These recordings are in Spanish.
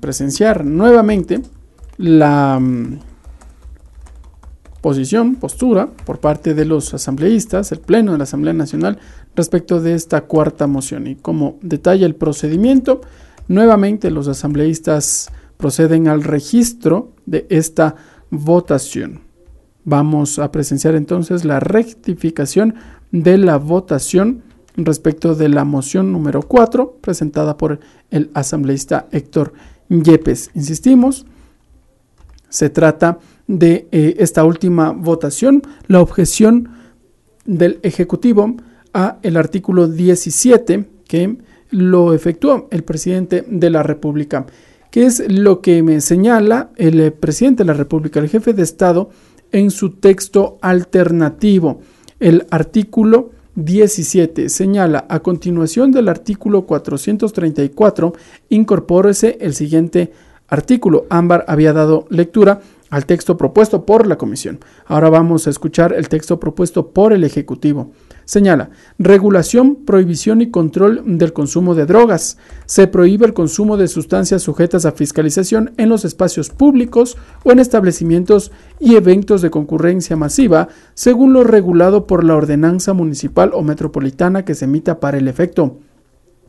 presenciar nuevamente la posición, postura por parte de los asambleístas, el Pleno de la Asamblea Nacional, respecto de esta cuarta moción. Y como detalla el procedimiento, nuevamente los asambleístas proceden al registro de esta votación. Vamos a presenciar entonces la rectificación de la votación respecto de la moción número 4 presentada por el asambleísta Héctor Yepes. Insistimos, se trata de eh, esta última votación, la objeción del Ejecutivo a el artículo 17 que lo efectuó el presidente de la República, que es lo que me señala el eh, presidente de la República, el jefe de Estado, en su texto alternativo. El artículo 17 señala a continuación del artículo 434, incorpórese el siguiente artículo. Ámbar había dado lectura al texto propuesto por la Comisión. Ahora vamos a escuchar el texto propuesto por el Ejecutivo. Señala, regulación, prohibición y control del consumo de drogas. Se prohíbe el consumo de sustancias sujetas a fiscalización en los espacios públicos o en establecimientos y eventos de concurrencia masiva, según lo regulado por la ordenanza municipal o metropolitana que se emita para el efecto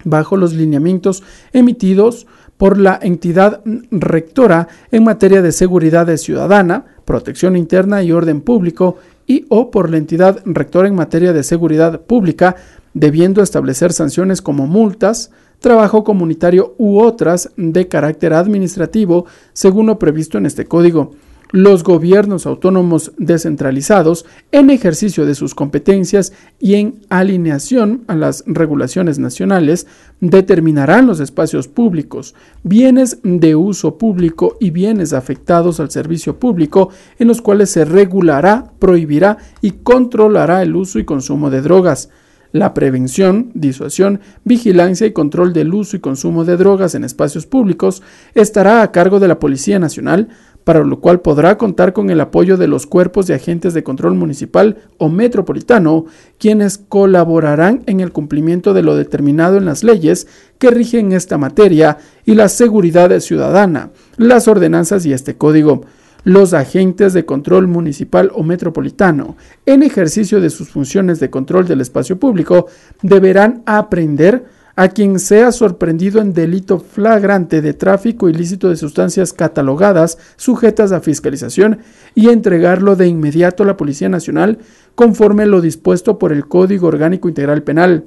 bajo los lineamientos emitidos por la entidad rectora en materia de seguridad ciudadana, protección interna y orden público y o por la entidad rectora en materia de seguridad pública, debiendo establecer sanciones como multas, trabajo comunitario u otras de carácter administrativo, según lo previsto en este código los gobiernos autónomos descentralizados en ejercicio de sus competencias y en alineación a las regulaciones nacionales determinarán los espacios públicos, bienes de uso público y bienes afectados al servicio público en los cuales se regulará, prohibirá y controlará el uso y consumo de drogas la prevención, disuasión, vigilancia y control del uso y consumo de drogas en espacios públicos estará a cargo de la Policía Nacional, para lo cual podrá contar con el apoyo de los cuerpos de agentes de control municipal o metropolitano, quienes colaborarán en el cumplimiento de lo determinado en las leyes que rigen esta materia y la seguridad ciudadana, las ordenanzas y este código los agentes de control municipal o metropolitano, en ejercicio de sus funciones de control del espacio público, deberán aprender a quien sea sorprendido en delito flagrante de tráfico ilícito de sustancias catalogadas sujetas a fiscalización y entregarlo de inmediato a la Policía Nacional conforme lo dispuesto por el Código Orgánico Integral Penal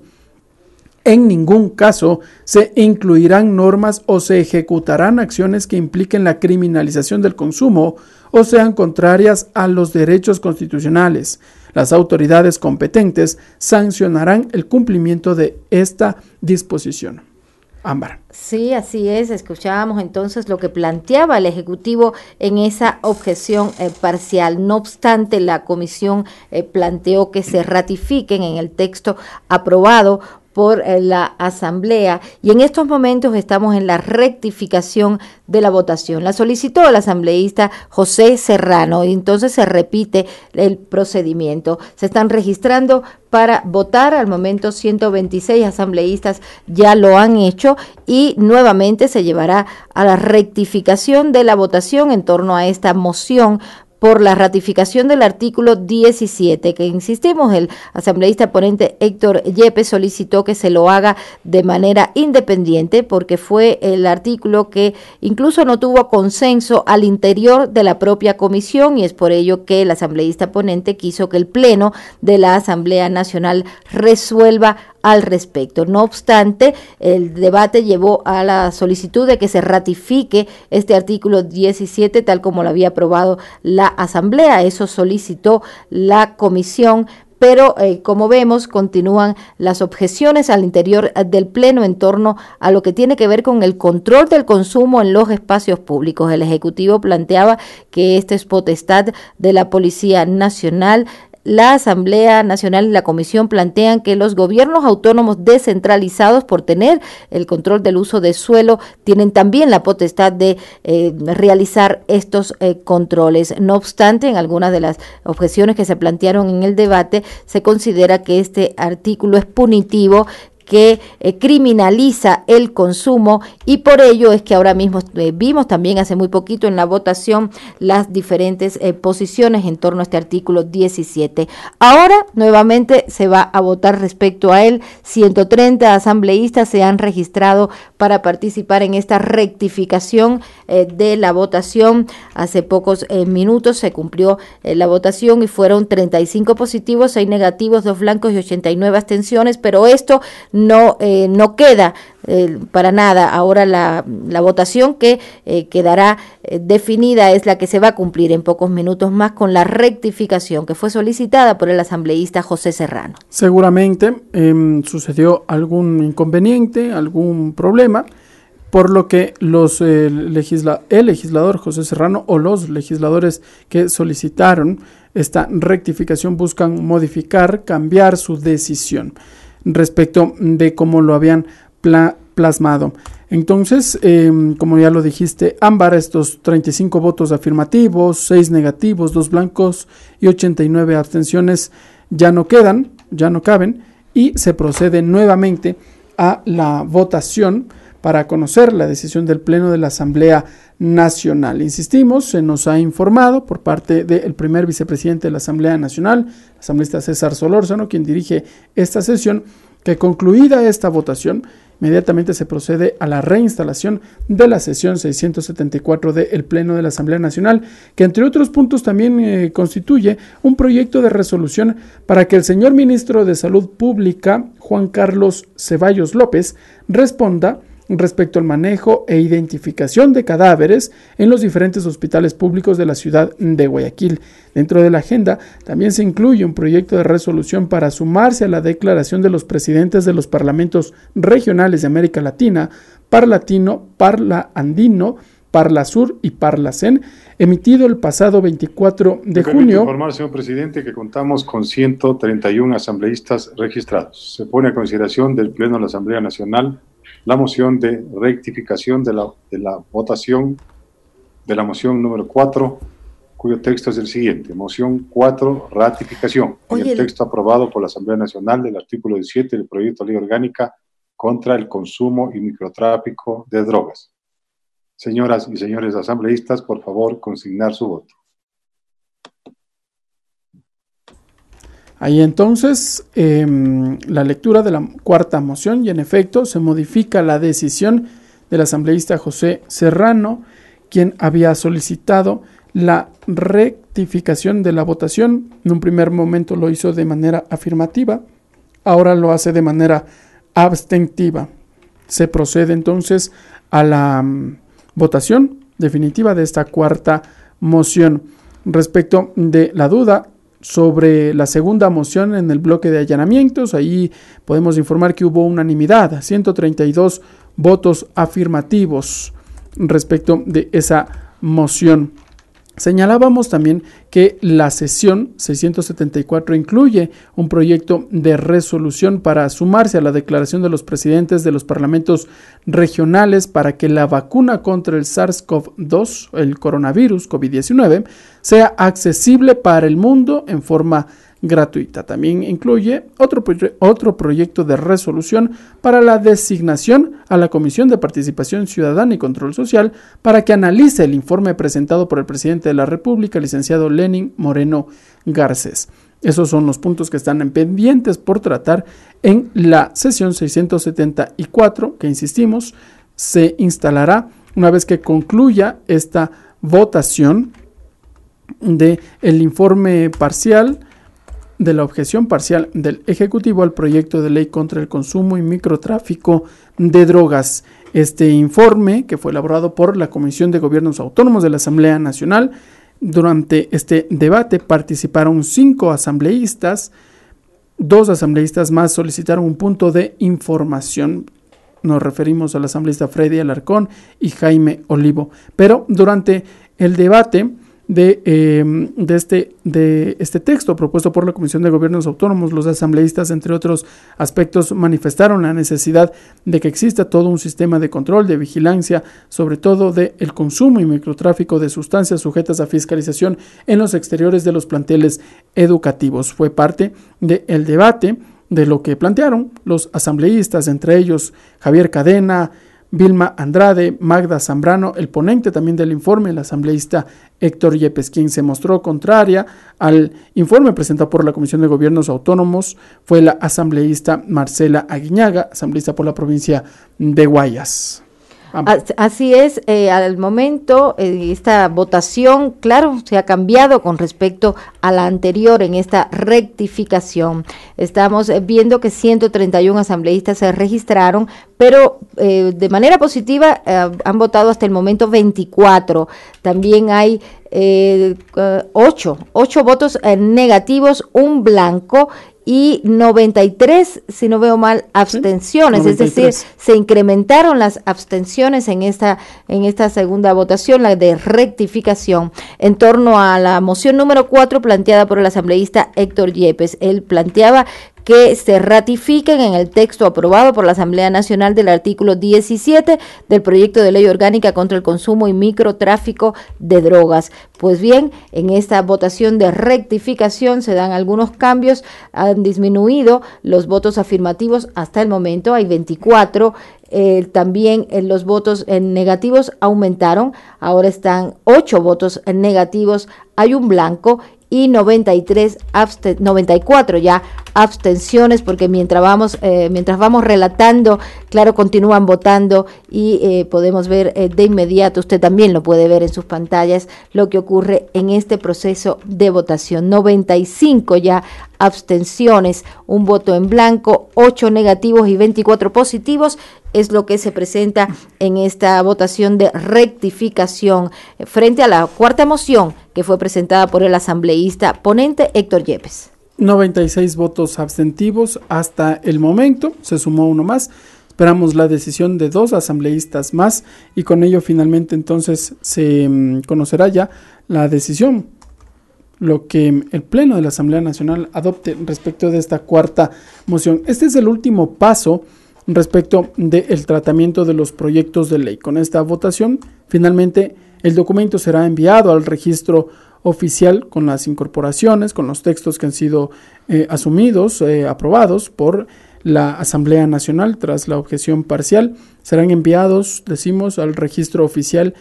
en ningún caso se incluirán normas o se ejecutarán acciones que impliquen la criminalización del consumo o sean contrarias a los derechos constitucionales. Las autoridades competentes sancionarán el cumplimiento de esta disposición. Ámbar. Sí, así es. Escuchábamos entonces lo que planteaba el Ejecutivo en esa objeción eh, parcial. No obstante, la comisión eh, planteó que se ratifiquen en el texto aprobado por eh, la Asamblea y en estos momentos estamos en la rectificación de la votación. La solicitó el asambleísta José Serrano y entonces se repite el procedimiento. Se están registrando para votar, al momento 126 asambleístas ya lo han hecho y y nuevamente se llevará a la rectificación de la votación en torno a esta moción por la ratificación del artículo 17, que insistimos, el asambleísta ponente Héctor Yepes solicitó que se lo haga de manera independiente porque fue el artículo que incluso no tuvo consenso al interior de la propia comisión y es por ello que el asambleísta ponente quiso que el Pleno de la Asamblea Nacional resuelva al respecto. No obstante, el debate llevó a la solicitud de que se ratifique este artículo 17 tal como lo había aprobado la Asamblea. Eso solicitó la Comisión pero eh, como vemos continúan las objeciones al interior del Pleno en torno a lo que tiene que ver con el control del consumo en los espacios públicos. El Ejecutivo planteaba que esta es potestad de la Policía Nacional la Asamblea Nacional y la Comisión plantean que los gobiernos autónomos descentralizados, por tener el control del uso de suelo, tienen también la potestad de eh, realizar estos eh, controles. No obstante, en algunas de las objeciones que se plantearon en el debate, se considera que este artículo es punitivo que eh, criminaliza el consumo y por ello es que ahora mismo eh, vimos también hace muy poquito en la votación las diferentes eh, posiciones en torno a este artículo 17. Ahora nuevamente se va a votar respecto a él. 130 asambleístas se han registrado para participar en esta rectificación de la votación. Hace pocos minutos se cumplió la votación y fueron 35 positivos, 6 negativos, 2 blancos y 89 abstenciones, pero esto no, eh, no queda eh, para nada. Ahora la, votación que eh, quedará definida es la que se va a cumplir en pocos minutos más con la rectificación que fue solicitada por el asambleísta José Serrano. Seguramente em, sucedió algún inconveniente, algún problema por lo que los, el legislador José Serrano o los legisladores que solicitaron esta rectificación buscan modificar, cambiar su decisión respecto de cómo lo habían plasmado. Entonces, em, como ya lo dijiste, Ámbar, estos 35 votos afirmativos, 6 negativos, 2 blancos y 89 abstenciones ya no quedan, ya no caben, y se procede nuevamente a la votación para conocer la decisión del Pleno de la Asamblea Nacional. Insistimos, se nos ha informado por parte del primer vicepresidente de la Asamblea Nacional, el asambleísta César Solórzano, quien dirige esta sesión, que concluida esta votación, inmediatamente se procede a la reinstalación de la sesión 674 del Pleno de la Asamblea Nacional, que entre otros puntos también eh, constituye un proyecto de resolución para que el señor ministro de Salud Pública, Juan Carlos Ceballos López, responda respecto al manejo e identificación de cadáveres en los diferentes hospitales públicos de la ciudad de Guayaquil. Dentro de la agenda también se incluye un proyecto de resolución para sumarse a la declaración de los presidentes de los parlamentos regionales de América Latina, Parlatino, Parla Andino, Parla Sur y Parla CEN, emitido el pasado 24 de Me junio. informar, señor presidente, que contamos con 131 asambleístas registrados. Se pone a consideración del Pleno de la Asamblea Nacional la moción de rectificación de la, votación de la moción número 4, cuyo texto es el siguiente. Moción 4, ratificación. el texto aprobado por la Asamblea Nacional del artículo 17 del proyecto de ley orgánica contra el consumo y microtráfico de drogas. Señoras y señores asambleístas, por favor, consignar su voto. Ahí entonces em, la lectura de la cuarta moción y en efecto se modifica la decisión del asambleísta José Serrano, quien había solicitado la rectificación de la votación. En un primer momento lo hizo de manera afirmativa, ahora lo hace de manera abstentiva. Se procede entonces a la mm, votación definitiva de esta cuarta moción. Respecto de la duda sobre la segunda moción en el bloque de allanamientos. Ahí podemos informar que hubo unanimidad, 132 votos afirmativos respecto de esa moción. Señalábamos también que la sesión 674 incluye un proyecto de resolución para sumarse a la declaración de los presidentes de los parlamentos regionales para que la vacuna contra el SARS-CoV-2, el coronavirus COVID-19, sea accesible para el mundo en forma gratuita. También incluye otro, otro proyecto de resolución para la designación a la Comisión de Participación Ciudadana y Control Social para que analice el informe presentado por el presidente de la República, licenciado Lenin Moreno Garcés. Esos son los puntos que están en pendientes por tratar en la sesión 674 que, insistimos, se instalará una vez que concluya esta votación del el informe parcial de la objeción parcial del Ejecutivo al proyecto de ley contra el consumo y microtráfico de drogas. Este informe, que fue elaborado por la Comisión de Gobiernos Autónomos de la Asamblea Nacional, durante este debate participaron cinco asambleístas. Dos asambleístas más solicitaron un punto de información. Nos referimos al asambleísta Freddy Alarcón y Jaime Olivo. Pero durante el debate, de, em, de, este, de este texto propuesto por la Comisión de Gobiernos Autónomos. Los asambleístas, entre otros aspectos, manifestaron la necesidad de que exista todo un sistema de control, de vigilancia, sobre todo del el consumo y microtráfico de sustancias sujetas a fiscalización en los exteriores de los planteles educativos. Fue parte del debate de lo que plantearon los asambleístas, entre ellos Javier Cadena, Vilma Andrade, Magda Zambrano, el ponente también del informe, el asambleísta Héctor Yepes, quien se mostró contraria al informe presentado por la Comisión de Gobiernos Autónomos, fue la asambleísta Marcela Aguiñaga, asambleísta por la provincia de Guayas. Ah. Así es, eh, al momento eh, esta votación, claro, se ha cambiado con respecto a la anterior en esta rectificación. Estamos eh, viendo que 131 asambleístas se registraron, pero de manera positiva han votado hasta el momento 24. También hay eh, ocho, votos negativos, un blanco y 93, si no veo mal, abstenciones. es decir, se incrementaron las abstenciones en esta, en esta segunda votación, la de rectificación, en torno a la moción número 4 planteada por el asambleísta Héctor Yepes. Él planteaba que se ratifiquen en el texto aprobado por la Asamblea Nacional del artículo 17 del proyecto de ley orgánica contra el consumo y microtráfico de drogas. Pues bien, en esta votación de rectificación se dan algunos cambios, han disminuido los votos afirmativos hasta el momento, hay 24 eh, también en eh, los votos en eh, negativos aumentaron, ahora están ocho votos negativos, hay un blanco y 93 94 ya abstenciones porque mientras vamos eh, mientras vamos relatando claro continúan votando y eh, podemos ver eh, de inmediato usted también lo puede ver en sus pantallas lo que ocurre en este proceso de votación 95 ya abstenciones, un voto en blanco, 8 negativos y 24 positivos es lo que se presenta en esta votación de rectificación frente a la cuarta moción que fue presentada por el asambleísta ponente Héctor Yepes. 96 votos abstentivos hasta el momento, se sumó uno más. Esperamos la decisión de dos asambleístas más y con ello finalmente entonces se mm, conocerá ya la decisión lo que el Pleno de la Asamblea Nacional adopte respecto de esta cuarta moción. Este es el último paso respecto del tratamiento de los proyectos de ley. Con esta votación, finalmente, el documento será enviado al registro oficial con las incorporaciones, con los textos que han sido eh, asumidos, eh, aprobados por la Asamblea Nacional tras la objeción parcial. Serán enviados, decimos, al registro oficial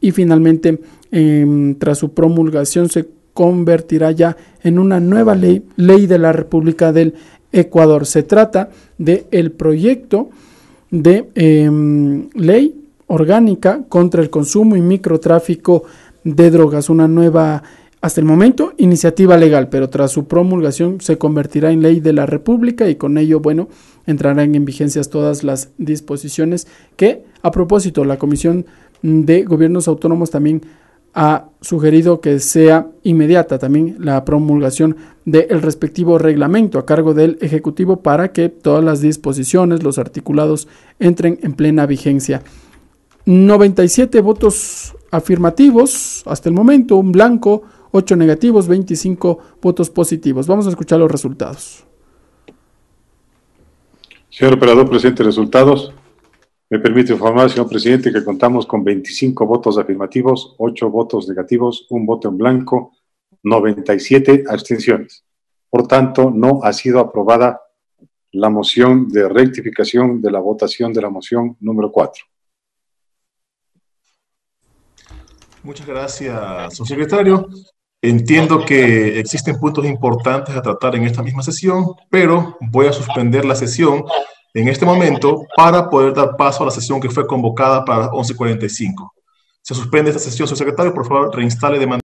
y finalmente, em, tras su promulgación, se convertirá ya en una nueva ley, ley de la República del Ecuador. Se trata del el proyecto de em, ley orgánica contra el consumo y microtráfico de drogas, una nueva, hasta el momento, iniciativa legal, pero tras su promulgación se convertirá en ley de la República y con ello, bueno, entrarán en vigencias todas las disposiciones que, a propósito, la Comisión de Gobiernos Autónomos también ha sugerido que sea inmediata también la promulgación del respectivo reglamento a cargo del Ejecutivo para que todas las disposiciones, los articulados, entren en plena vigencia. 97 votos afirmativos hasta el momento, un blanco, 8 negativos, 25 votos positivos. Vamos a escuchar los resultados. Señor operador, presente resultados. Me permite informar, señor presidente, que contamos con 25 votos afirmativos, 8 votos negativos, un voto en blanco, 97 abstenciones. Por tanto, no ha sido aprobada la moción de rectificación de la votación de la moción número 4. Muchas gracias, señor secretario. Entiendo que existen puntos importantes a tratar en esta misma sesión, pero voy a suspender la sesión en este momento para poder dar paso a la sesión que fue convocada para 11.45. Se suspende esta sesión, señor secretario, por favor, reinstale de manera...